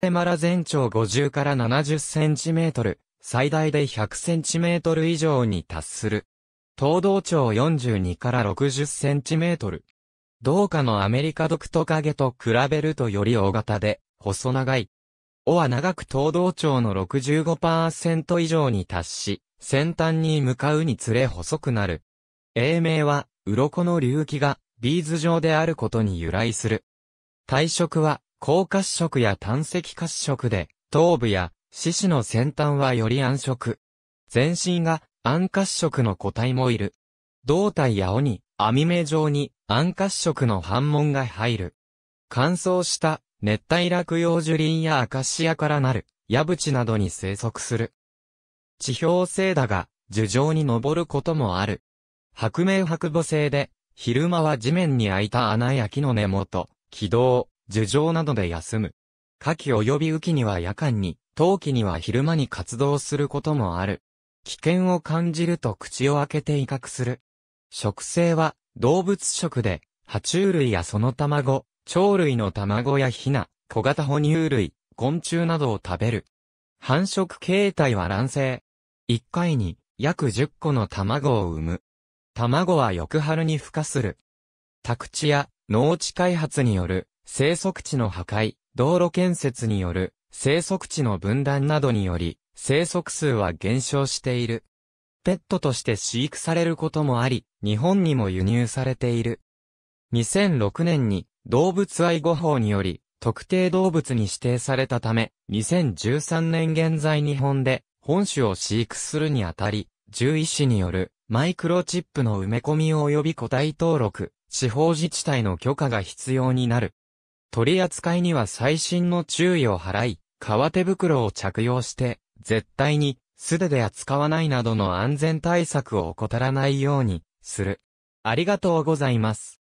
テマラ全長50から70センチメートル、最大で100センチメートル以上に達する。東道長42から60センチメートル。同化のアメリカドクトカゲと比べるとより大型で、細長い。尾は長く東道長の65%以上に達し、先端に向かうにつれ細くなる。英名は、鱗の隆起が、ビーズ状であることに由来する。体色は、高褐色や炭石褐色で、頭部や四肢の先端はより暗色。全身が暗褐色の個体もいる。胴体や尾に網目状に暗褐色の反紋が入る。乾燥した熱帯落葉樹林やアカシアからなる、矢淵などに生息する。地表性だが、樹上に登ることもある。白明白母性で、昼間は地面に開いた穴や木の根元、軌道、樹上などで休む。夏季及び雨季には夜間に、冬季には昼間に活動することもある。危険を感じると口を開けて威嚇する。食性は動物食で、爬虫類やその卵、鳥類の卵やヒナ、小型哺乳類、昆虫などを食べる。繁殖形態は卵生。1回に約10個の卵を産む。卵は翌春に孵化する。宅地や農地開発による生息地の破壊、道路建設による生息地の分断などにより、生息数は減少している。ペットとして飼育されることもあり、日本にも輸入されている。2006年に動物愛護法により特定動物に指定されたため、2013年現在日本で本種を飼育するにあたり、獣医師によるマイクロチップの埋め込み及び個体登録、地方自治体の許可が必要になる。取り扱いには細心の注意を払い、革手袋を着用して、絶対に素手で扱わないなどの安全対策を怠らないようにする。ありがとうございます。